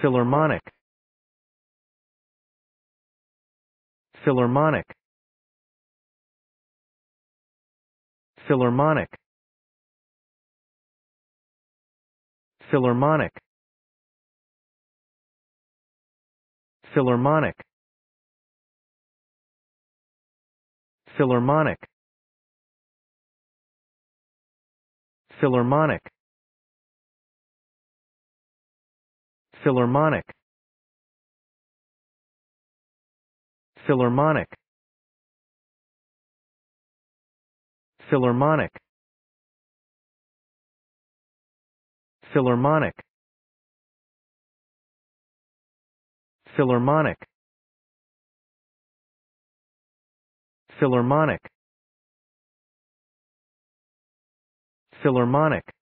Philharmonic Philharmonic Philharmonic Philharmonic Philharmonic Philharmonic Philharmonic Philharmonic Philharmonic Philharmonic Philharmonic Philharmonic Philharmonic Philharmonic